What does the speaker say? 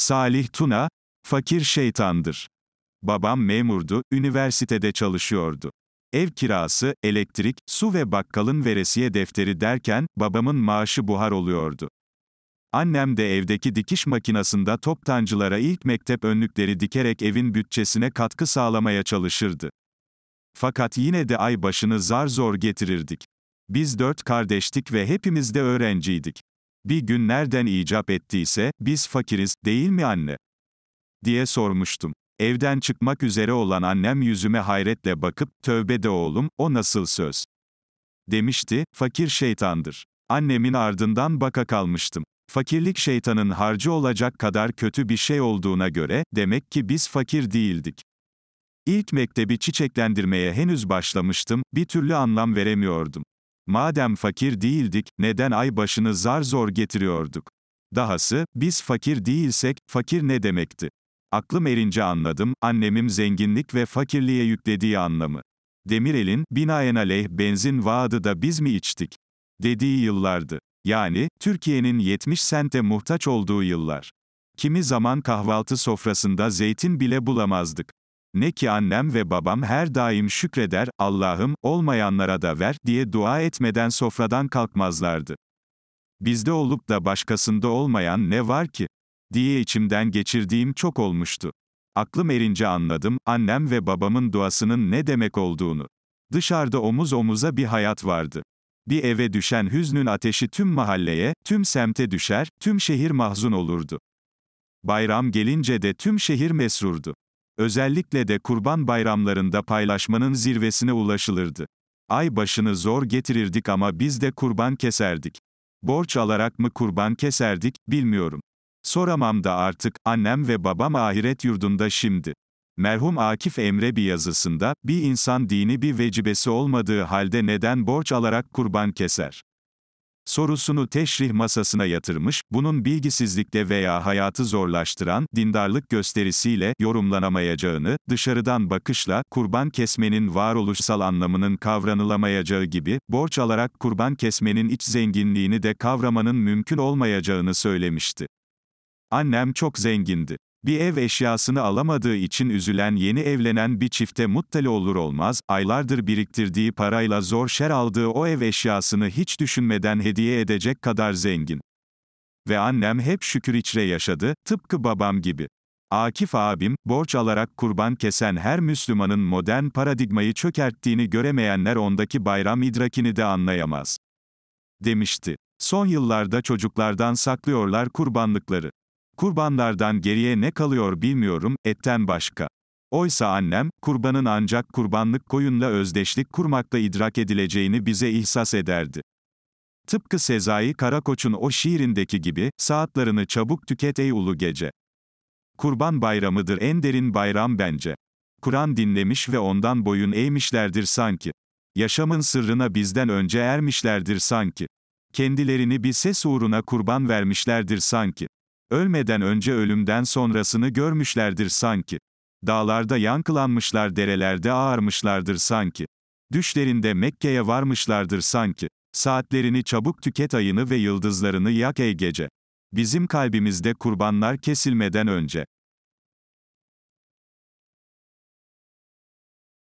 Salih Tuna, fakir şeytandır. Babam memurdu, üniversitede çalışıyordu. Ev kirası, elektrik, su ve bakkalın veresiye defteri derken, babamın maaşı buhar oluyordu. Annem de evdeki dikiş makinasında toptancılara ilk mektep önlükleri dikerek evin bütçesine katkı sağlamaya çalışırdı. Fakat yine de ay başını zar zor getirirdik. Biz dört kardeştik ve hepimiz de öğrenciydik. Bir gün nereden icap ettiyse, biz fakiriz, değil mi anne? diye sormuştum. Evden çıkmak üzere olan annem yüzüme hayretle bakıp, tövbe de oğlum, o nasıl söz? demişti, fakir şeytandır. Annemin ardından baka kalmıştım. Fakirlik şeytanın harcı olacak kadar kötü bir şey olduğuna göre, demek ki biz fakir değildik. İlk mektebi çiçeklendirmeye henüz başlamıştım, bir türlü anlam veremiyordum. Madem fakir değildik, neden ay başını zar zor getiriyorduk? Dahası, biz fakir değilsek, fakir ne demekti? Aklım erince anladım, annemim zenginlik ve fakirliğe yüklediği anlamı. Demirel'in, binaenaleyh benzin vaadı da biz mi içtik? Dediği yıllardı. Yani, Türkiye'nin 70 sente muhtaç olduğu yıllar. Kimi zaman kahvaltı sofrasında zeytin bile bulamazdık. Ne ki annem ve babam her daim şükreder, Allah'ım, olmayanlara da ver, diye dua etmeden sofradan kalkmazlardı. Bizde olup da başkasında olmayan ne var ki? diye içimden geçirdiğim çok olmuştu. Aklım erince anladım, annem ve babamın duasının ne demek olduğunu. Dışarıda omuz omuza bir hayat vardı. Bir eve düşen hüznün ateşi tüm mahalleye, tüm semte düşer, tüm şehir mahzun olurdu. Bayram gelince de tüm şehir mesrurdu. Özellikle de kurban bayramlarında paylaşmanın zirvesine ulaşılırdı. Ay başını zor getirirdik ama biz de kurban keserdik. Borç alarak mı kurban keserdik, bilmiyorum. Soramam da artık, annem ve babam ahiret yurdunda şimdi. Merhum Akif Emre bir yazısında, bir insan dini bir vecibesi olmadığı halde neden borç alarak kurban keser? sorusunu teşrih masasına yatırmış, bunun bilgisizlikte veya hayatı zorlaştıran, dindarlık gösterisiyle yorumlanamayacağını, dışarıdan bakışla, kurban kesmenin varoluşsal anlamının kavranılamayacağı gibi, borç alarak kurban kesmenin iç zenginliğini de kavramanın mümkün olmayacağını söylemişti. Annem çok zengindi. Bir ev eşyasını alamadığı için üzülen yeni evlenen bir çifte muttali olur olmaz, aylardır biriktirdiği parayla zor şer aldığı o ev eşyasını hiç düşünmeden hediye edecek kadar zengin. Ve annem hep şükür içre yaşadı, tıpkı babam gibi. Akif abim, borç alarak kurban kesen her Müslümanın modern paradigmayı çökerttiğini göremeyenler ondaki bayram idrakini de anlayamaz. Demişti. Son yıllarda çocuklardan saklıyorlar kurbanlıkları. Kurbanlardan geriye ne kalıyor bilmiyorum, etten başka. Oysa annem, kurbanın ancak kurbanlık koyunla özdeşlik kurmakla idrak edileceğini bize ihsas ederdi. Tıpkı Sezai Karakoç'un o şiirindeki gibi, saatlerini çabuk tüket ey ulu gece. Kurban bayramıdır en derin bayram bence. Kur'an dinlemiş ve ondan boyun eğmişlerdir sanki. Yaşamın sırrına bizden önce ermişlerdir sanki. Kendilerini bir ses uğruna kurban vermişlerdir sanki. Ölmeden önce ölümden sonrasını görmüşlerdir sanki. Dağlarda yankılanmışlar derelerde ağarmışlardır sanki. Düşlerinde Mekke'ye varmışlardır sanki. Saatlerini çabuk tüket ayını ve yıldızlarını yak ey gece. Bizim kalbimizde kurbanlar kesilmeden önce.